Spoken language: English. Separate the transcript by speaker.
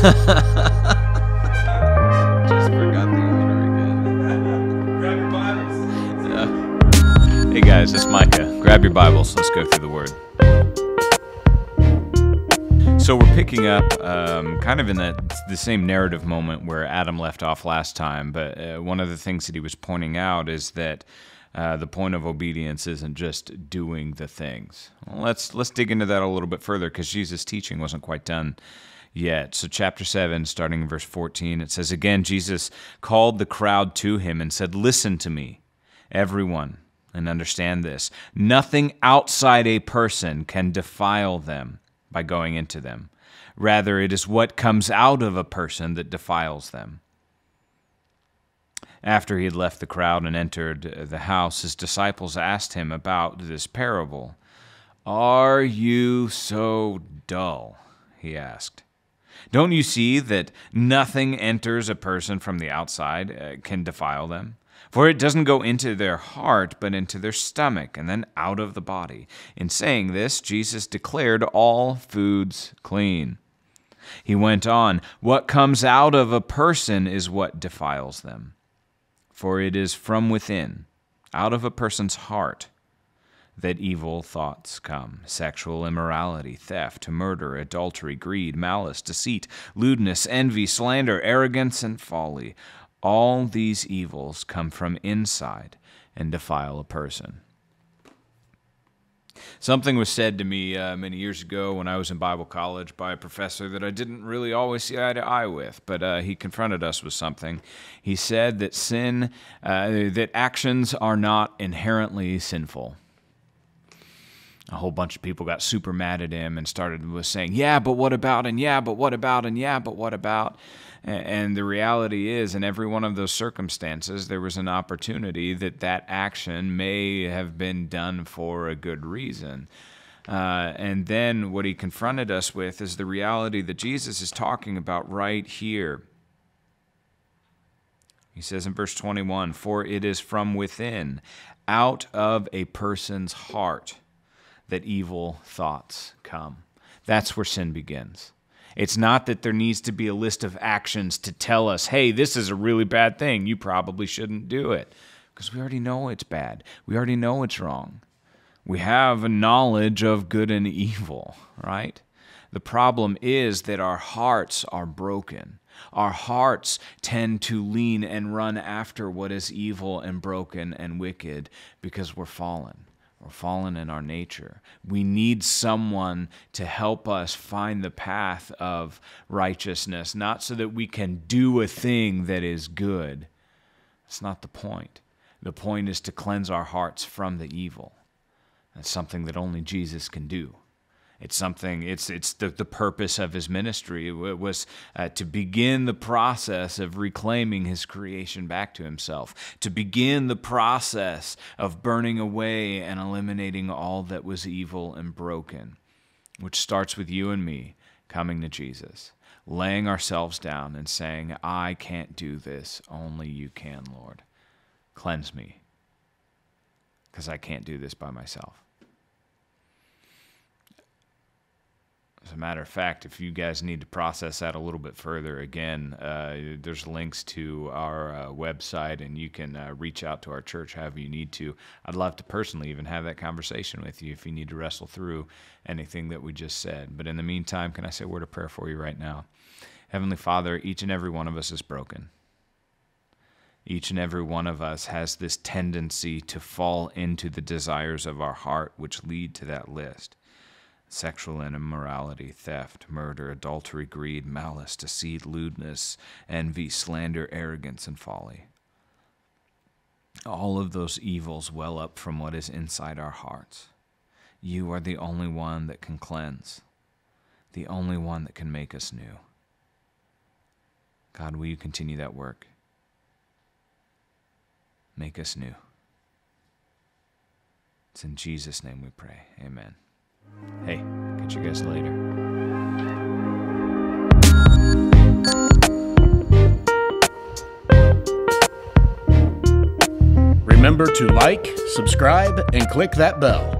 Speaker 1: Just forgot the order again. Grab your Bibles. Hey guys, it's Micah. Grab your Bibles. Let's go through the Word. So we're picking up um, kind of in the, the same narrative moment where Adam left off last time, but uh, one of the things that he was pointing out is that uh, the point of obedience isn't just doing the things. Well, let's let's dig into that a little bit further because Jesus' teaching wasn't quite done yet. So chapter 7 starting in verse 14 it says again Jesus called the crowd to him and said, "Listen to me, everyone, and understand this. Nothing outside a person can defile them by going into them. Rather, it is what comes out of a person that defiles them." After he had left the crowd and entered the house, his disciples asked him about this parable. Are you so dull? he asked. Don't you see that nothing enters a person from the outside uh, can defile them? For it doesn't go into their heart, but into their stomach, and then out of the body. In saying this, Jesus declared all foods clean. He went on, What comes out of a person is what defiles them. For it is from within, out of a person's heart, that evil thoughts come sexual immorality, theft, murder, adultery, greed, malice, deceit, lewdness, envy, slander, arrogance, and folly. All these evils come from inside and defile a person. Something was said to me uh, many years ago when I was in Bible college by a professor that I didn't really always see eye to eye with, but uh, he confronted us with something. He said that sin, uh, that actions are not inherently sinful a whole bunch of people got super mad at him and started was saying, "Yeah, but what about?" and "Yeah, but what about?" and "Yeah, but what about?" And, the reality is, in every one of those circumstances, there was an opportunity that that action may have been done for a good reason. Uh, and then what he confronted us with is the reality that Jesus is talking about right here. He says in verse 21 For it is from within, out of a person's heart that evil thoughts come. That's where sin begins. It's not that there needs to be a list of actions to tell us, hey, this is a really bad thing. You probably shouldn't do it. Because we already know it's bad. We already know it's wrong. We have a knowledge of good and evil, right? The problem is that our hearts are broken. Our hearts tend to lean and run after what is evil and broken and wicked because we're fallen. Or fallen in our nature. We need someone to help us find the path of righteousness, not so that we can do a thing that is good. That's not the point. The point is to cleanse our hearts from the evil. That's something that only Jesus can do. It's something. It's it's the the purpose of his ministry it was uh, to begin the process of reclaiming his creation back to himself, to begin the process of burning away and eliminating all that was evil and broken, which starts with you and me coming to Jesus laying ourselves down and saying, I can't do this, only you can, Lord. Cleanse me, because I can't do this by myself. As a matter of fact, if you guys need to process that a little bit further, again, uh, there's links to our uh, website, and you can uh, reach out to our church however you need to. I'd love to personally even have that conversation with you if you need to wrestle through anything that we just said. But in the meantime, can I say a word of prayer for you right now? Heavenly Father, each and every one of us is broken. Each and every one of us has this tendency to fall into the desires of our heart, which lead to that list sexual immorality, theft, murder, adultery, greed, malice, deceit, lewdness, envy, slander, arrogance, and folly. All of those evils well up from what is inside our hearts. You are the only one that can cleanse, the only one that can make us new. God, will you continue that work? Make us new. It's in Jesus' name we pray. Amen. Hey, catch you guys later. Remember to like, subscribe, and click that bell.